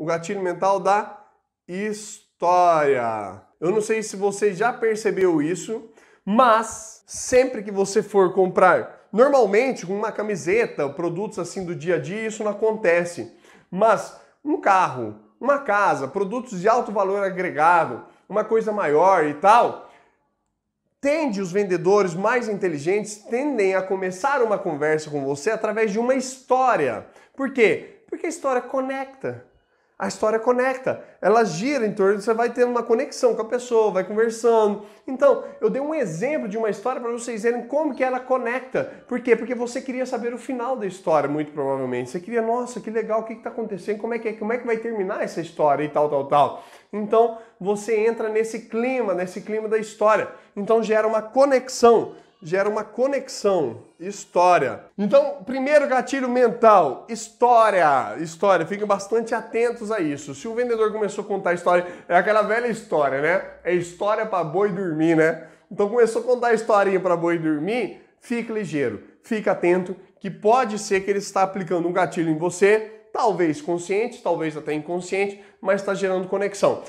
o gatilho mental da história. Eu não sei se você já percebeu isso, mas sempre que você for comprar, normalmente com uma camiseta, produtos assim do dia a dia, isso não acontece. Mas um carro, uma casa, produtos de alto valor agregado, uma coisa maior e tal, tende os vendedores mais inteligentes tendem a começar uma conversa com você através de uma história. Por quê? Porque a história conecta a história conecta, ela gira em torno, você vai tendo uma conexão com a pessoa, vai conversando. Então, eu dei um exemplo de uma história para vocês verem como que ela conecta. Por quê? Porque você queria saber o final da história, muito provavelmente. Você queria, nossa, que legal, o que está acontecendo, como é, que é, como é que vai terminar essa história e tal, tal, tal. Então, você entra nesse clima, nesse clima da história. Então, gera uma conexão gera uma conexão, história. Então, primeiro gatilho mental, história, história. Fiquem bastante atentos a isso. Se o vendedor começou a contar história, é aquela velha história, né? É história para boi dormir, né? Então começou a contar historinha para boi dormir, fique ligeiro, fique atento que pode ser que ele está aplicando um gatilho em você, talvez consciente, talvez até inconsciente, mas está gerando conexão.